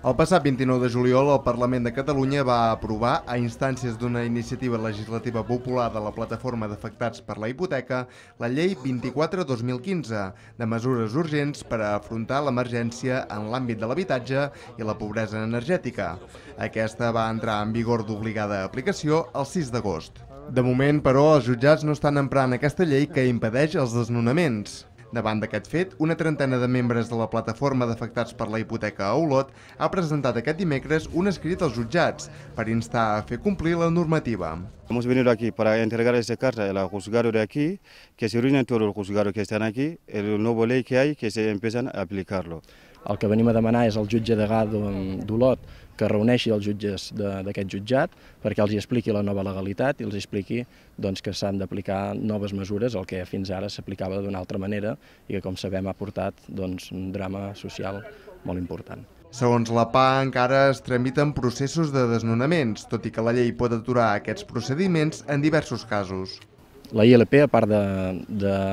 El passat 29 de juliol, el Parlament de Catalunya va aprovar, a instàncies d'una iniciativa legislativa popular de la plataforma d'afectats per la hipoteca, la Llei 24-2015, de mesures urgents per a afrontar l'emergència en l'àmbit de l'habitatge i la pobresa energètica. Aquesta va entrar en vigor d'obligada aplicació el 6 d'agost. De moment, però, els jutjats no estan emprant aquesta llei que impedeix els desnonaments. Davant d'aquest fet, una trentena de membres de la plataforma d'afectats per la hipoteca a Olot ha presentat aquest dimecres un escrit als jutjats per instar a fer complir la normativa. Hemos venido aquí para entregar esta carta al juzgado de aquí, que se reúnen todos los juzgados que están aquí, el nuevo ley que hay, que se empiezan a aplicarlo. El que venim a demanar és al jutge de Gà d'Olot que reuneixi els jutges d'aquest jutjat perquè els hi expliqui la nova legalitat i els expliqui doncs, que s'han d'aplicar noves mesures, el que fins ara s'aplicava d'una altra manera i que, com sabem, ha portat doncs, un drama social molt important. Segons la PA, encara es tramiten processos de desnonaments, tot i que la llei pot aturar aquests procediments en diversos casos. La ILP, a part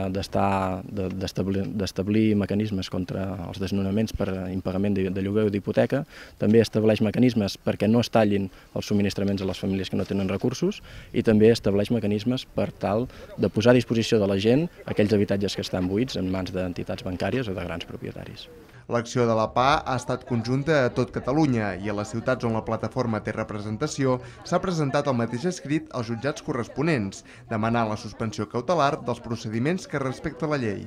d'establir de, de, mecanismes contra els desnonaments per impagament de, de lloguer o d'hipoteca, també estableix mecanismes perquè no es tallin els subministraments a les famílies que no tenen recursos i també estableix mecanismes per tal de posar a disposició de la gent aquells habitatges que estan buits en mans d'entitats bancàries o de grans propietaris. L'acció de la PA ha estat conjunta a tot Catalunya i a les ciutats on la plataforma té representació s'ha presentat el mateix escrit als jutjats corresponents, demanant la suspensió cautelar dels procediments que respecta la llei.